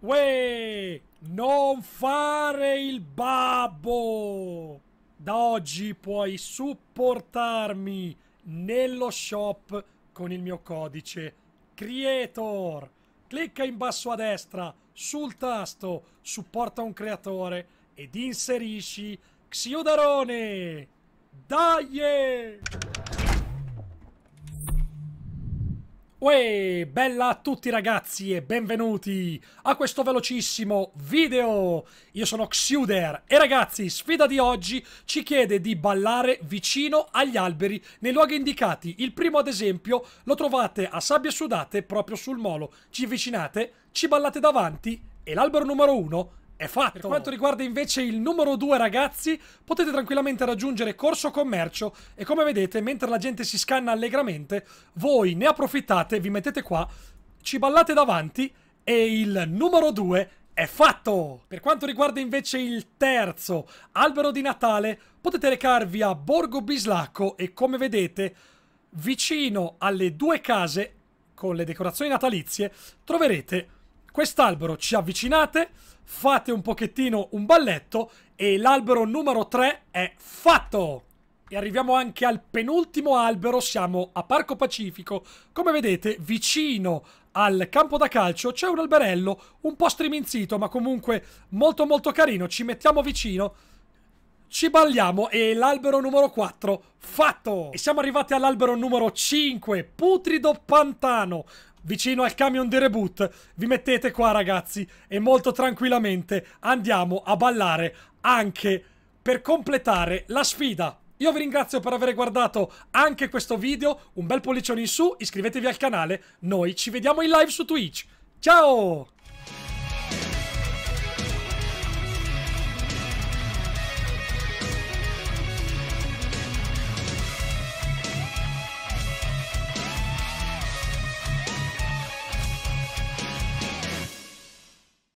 Uè, non fare il babbo! Da oggi puoi supportarmi nello shop con il mio codice Creator. Clicca in basso a destra sul tasto Supporta un creatore ed inserisci Xiodarone. Dai! Uè, bella a tutti ragazzi e benvenuti a questo velocissimo video! Io sono Xuder e ragazzi, sfida di oggi ci chiede di ballare vicino agli alberi nei luoghi indicati. Il primo ad esempio lo trovate a Sabbie Sudate proprio sul molo. Ci avvicinate, ci ballate davanti e l'albero numero uno è fatto! Per quanto riguarda invece il numero 2 ragazzi, potete tranquillamente raggiungere Corso Commercio e come vedete, mentre la gente si scanna allegramente, voi ne approfittate, vi mettete qua, ci ballate davanti e il numero 2 è fatto! Per quanto riguarda invece il terzo albero di Natale, potete recarvi a Borgo Bislacco e come vedete, vicino alle due case con le decorazioni natalizie, troverete quest'albero ci avvicinate, fate un pochettino un balletto e l'albero numero 3 è fatto! E arriviamo anche al penultimo albero, siamo a Parco Pacifico. Come vedete, vicino al campo da calcio c'è un alberello un po' striminzito, ma comunque molto molto carino. Ci mettiamo vicino ci balliamo e l'albero numero 4 fatto! E siamo arrivati all'albero numero 5, putrido pantano, vicino al camion di reboot. Vi mettete qua ragazzi e molto tranquillamente andiamo a ballare anche per completare la sfida. Io vi ringrazio per aver guardato anche questo video, un bel pollicione in su, iscrivetevi al canale, noi ci vediamo in live su Twitch. Ciao!